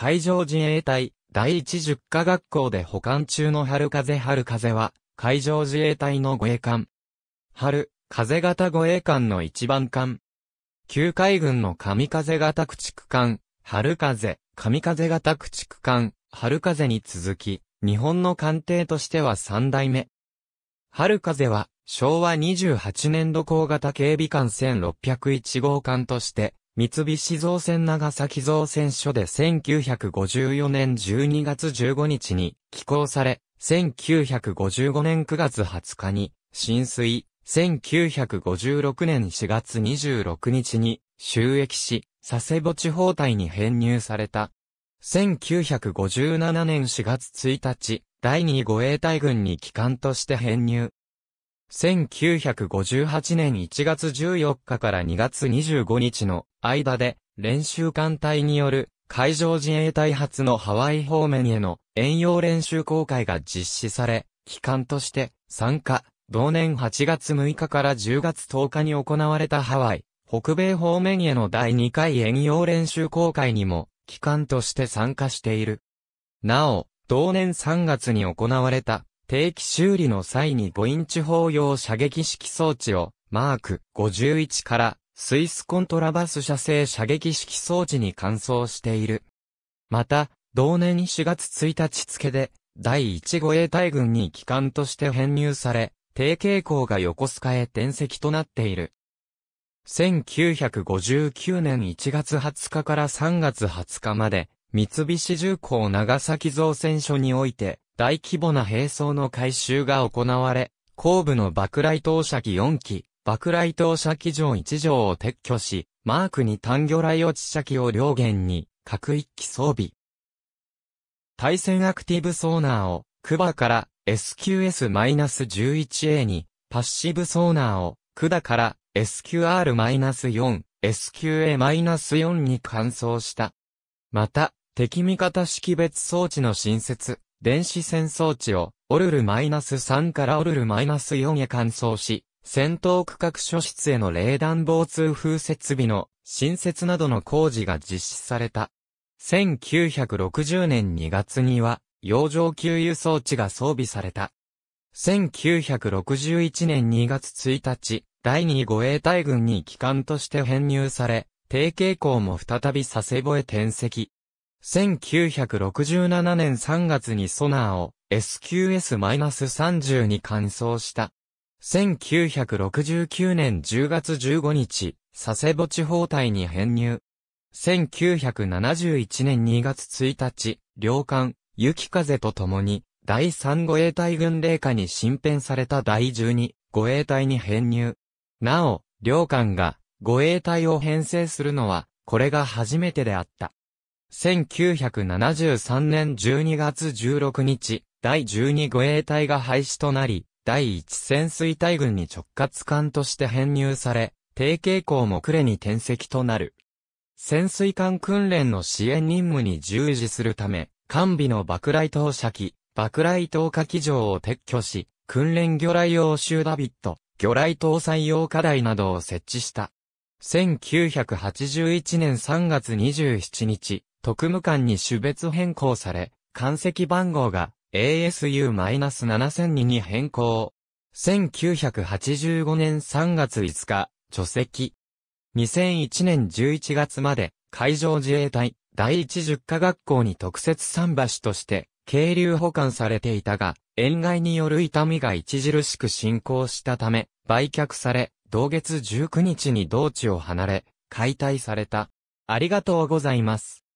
海上自衛隊第一十科学校で保管中の春風春風は、海上自衛隊の護衛艦。春、風型護衛艦の一番艦。旧海軍の神風型駆逐艦、春風、神風型駆逐艦、春風に続き、日本の艦艇としては三代目。春風は、昭和28年度高型警備艦1601号艦として、三菱造船長崎造船所で1954年12月15日に寄港され、1955年9月20日に浸水、1956年4月26日に収益し、佐世保地方隊に編入された。1957年4月1日、第2護衛隊軍に機関として編入。1958年1月14日から2月25日の間で練習艦隊による海上自衛隊発のハワイ方面への遠洋練習公開が実施され、機関として参加、同年8月6日から10月10日に行われたハワイ、北米方面への第2回遠洋練習公開にも、機関として参加している。なお、同年3月に行われた、定期修理の際に5インチ砲用射撃式装置を、マーク51から、スイスコントラバス射精射撃式装置に換装している。また、同年4月1日付で、第1護衛隊軍に機関として編入され、低傾向が横須賀へ転籍となっている。1959年1月20日から3月20日まで、三菱重工長崎造船所において、大規模な兵装の改修が行われ、後部の爆雷投射機4機、爆雷投射機上1乗を撤去し、マークに単魚雷落ち射機を両舷に、各1機装備。対戦アクティブソーナーを、クバから SQS-11A に、パッシブソーナーを、クダから SQR-4、SQA-4 に換装した。また、敵味方識別装置の新設、電子戦装置を、オルルマイナス -3 からオルルマイナス -4 へ換装し、戦闘区画所室への冷暖房通風設備の新設などの工事が実施された。1960年2月には、洋上給油装置が装備された。1961年2月1日、第2護衛隊軍に機関として編入され、低傾向も再び佐世保へ転籍。1967年3月にソナーを SQS-30 に換装した。1969年10月15日、佐世保地方隊に編入。1971年2月1日、両艦、雪風と共に、第3護衛隊軍令下に新編された第12護衛隊に編入。なお、両艦が護衛隊を編成するのは、これが初めてであった。1973年12月16日、第12護衛隊が廃止となり、第1潜水隊軍に直轄艦として編入され、低傾向も呉に転籍となる。潜水艦訓練の支援任務に従事するため、完備の爆雷投射機、爆雷投下機場を撤去し、訓練魚雷用集ダビット、魚雷搭載用課題などを設置した。1981年3月27日、特務官に種別変更され、艦籍番号が ASU-7002 に変更。1985年3月5日、除籍。2001年11月まで、海上自衛隊第一十科学校に特設桟橋として、軽流保管されていたが、塩害による痛みが著しく進行したため、売却され、同月19日に同地を離れ、解体された。ありがとうございます。